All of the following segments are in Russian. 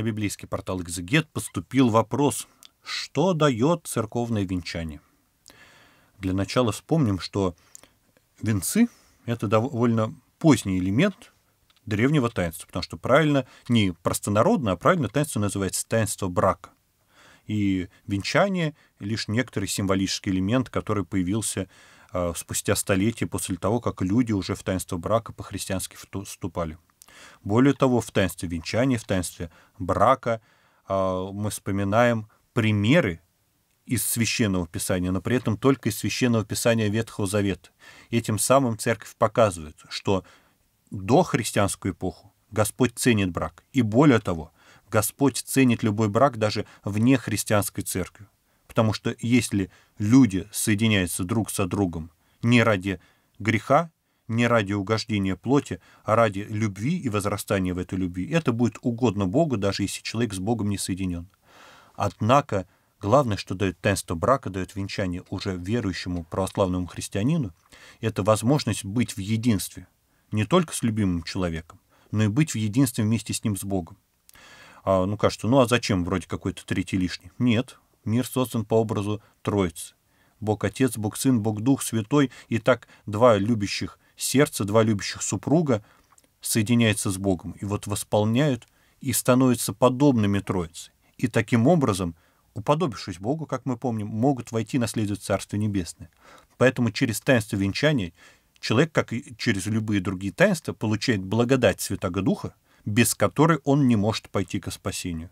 на библейский портал «Экзегет» поступил вопрос, что дает церковное венчание. Для начала вспомним, что венцы – это довольно поздний элемент древнего таинства, потому что правильно, не простонародно, а правильно таинство называется таинство брака. И венчание – лишь некоторый символический элемент, который появился а, спустя столетия после того, как люди уже в таинство брака по-христиански вступали – более того, в таинстве венчания, в таинстве брака а, мы вспоминаем примеры из Священного Писания, но при этом только из Священного Писания Ветхого Завета. Этим самым церковь показывает, что до христианскую эпоху Господь ценит брак. И более того, Господь ценит любой брак даже вне христианской церкви. Потому что если люди соединяются друг со другом не ради греха не ради угождения плоти, а ради любви и возрастания в этой любви, это будет угодно Богу, даже если человек с Богом не соединен. Однако главное, что дает таинство брака, дает венчание уже верующему православному христианину, это возможность быть в единстве не только с любимым человеком, но и быть в единстве вместе с ним с Богом. А, ну, кажется, ну а зачем вроде какой-то третий лишний? Нет, мир создан по образу Троицы. Бог Отец, Бог Сын, Бог Дух Святой, и так два любящих сердце два любящих супруга соединяется с Богом и вот восполняют и становятся подобными Троице. И таким образом, уподобившись Богу, как мы помним, могут войти наследовать Царство Небесное. Поэтому через таинство венчания человек, как и через любые другие таинства, получает благодать Святого Духа, без которой он не может пойти ко спасению.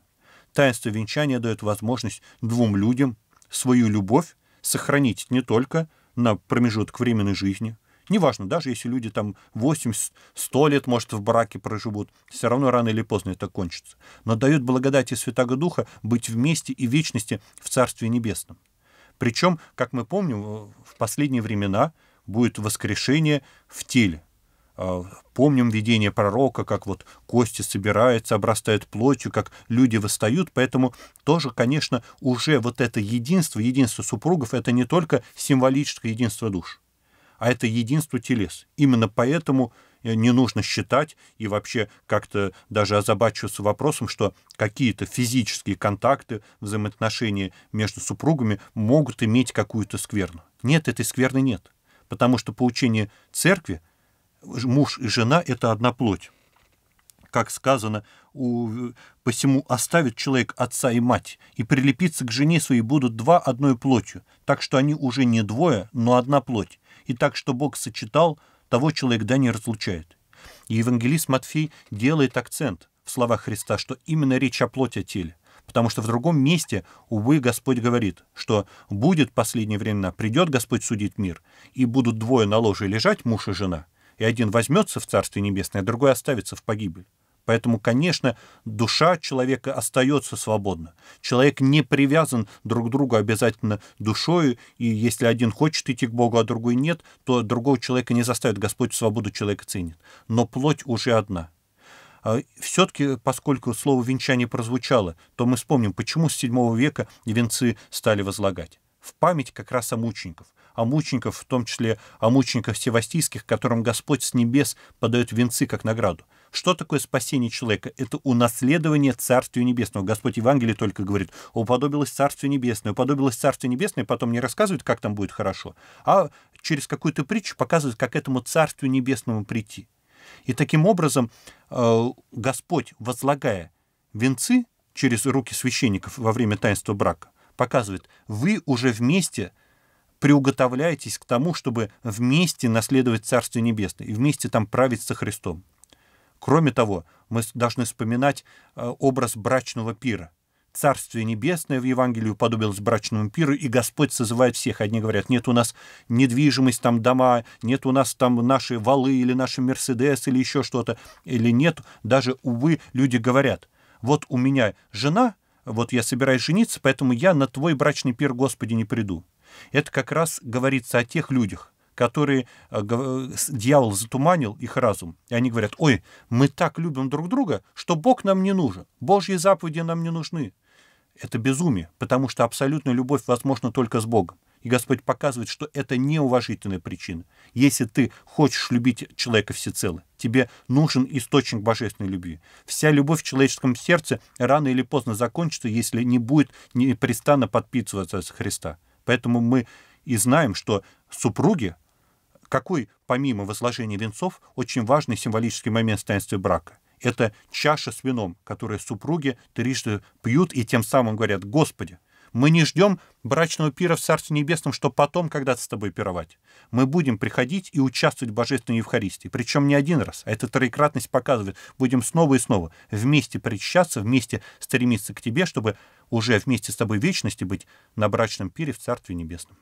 Таинство венчания дает возможность двум людям свою любовь сохранить не только на промежуток временной жизни – Неважно, даже если люди там 80-100 лет, может, в браке проживут, все равно рано или поздно это кончится. Но дает благодати Святого Духа быть вместе и вечности в Царстве Небесном. Причем, как мы помним, э, в последние времена будет воскрешение в теле. А, помним видение пророка, как вот кости собираются, обрастают плотью, как люди восстают. Поэтому тоже, конечно, уже вот это единство, единство супругов, это не только символическое единство душ а это единство телес. Именно поэтому э, не нужно считать и вообще как-то даже озабачиваться вопросом, что какие-то физические контакты, взаимоотношения между супругами могут иметь какую-то скверну. Нет, этой скверны нет. Потому что по учению церкви муж и жена – это одна плоть. Как сказано, у, посему оставит человек отца и мать, и прилепится к жене своей будут два одной плотью, так что они уже не двое, но одна плоть и так, что Бог сочетал, того человек да не разлучает. И евангелист Матфей делает акцент в словах Христа, что именно речь о плоти о теле. Потому что в другом месте, увы, Господь говорит, что будет последние времена, придет Господь судить мир, и будут двое на ложе лежать, муж и жена, и один возьмется в Царствие Небесное, а другой оставится в погибель. Поэтому, конечно, душа человека остается свободна. Человек не привязан друг к другу обязательно душою, и если один хочет идти к Богу, а другой нет, то другого человека не заставит. Господь свободу человека ценит. Но плоть уже одна. А, Все-таки, поскольку слово «венчание» прозвучало, то мы вспомним, почему с VII века венцы стали возлагать. В память как раз о мучеников о мучеников, в том числе о мучениках севастийских, которым Господь с небес подает венцы как награду. Что такое спасение человека? Это унаследование Царствия Небесного. Господь Евангелие только говорит, уподобилось Царствию Небесное, уподобилось Царствию Небесное, потом не рассказывает, как там будет хорошо, а через какую-то притчу показывает, как этому Царствию Небесному прийти. И таким образом э, Господь, возлагая венцы через руки священников во время таинства брака, показывает, вы уже вместе приуготовляетесь к тому, чтобы вместе наследовать Царствие Небесное и вместе там править со Христом. Кроме того, мы должны вспоминать э, образ брачного пира. Царствие Небесное в Евангелии подобилось брачному пиру, и Господь созывает всех. Одни говорят, нет у нас недвижимость, там дома, нет у нас там наши валы или наши Мерседес или еще что-то, или нет. Даже, увы, люди говорят, вот у меня жена, вот я собираюсь жениться, поэтому я на твой брачный пир, Господи, не приду. Это как раз говорится о тех людях, которые э, дьявол затуманил их разум. И они говорят, ой, мы так любим друг друга, что Бог нам не нужен, Божьи заповеди нам не нужны. Это безумие, потому что абсолютная любовь возможна только с Богом. И Господь показывает, что это неуважительная причина. Если ты хочешь любить человека всецело, тебе нужен источник божественной любви. Вся любовь в человеческом сердце рано или поздно закончится, если не будет непрестанно подпитываться от Христа. Поэтому мы и знаем, что супруги какой, помимо возложения венцов, очень важный символический момент в таинстве брака? Это чаша с вином, которую супруги трижды пьют и тем самым говорят «Господи, мы не ждем брачного пира в Царстве Небесном, чтобы потом когда-то с тобой пировать. Мы будем приходить и участвовать в Божественной Евхаристии. Причем не один раз, а эта троекратность показывает. Будем снова и снова вместе причащаться, вместе стремиться к тебе, чтобы уже вместе с тобой вечности быть на брачном пире в Царстве Небесном.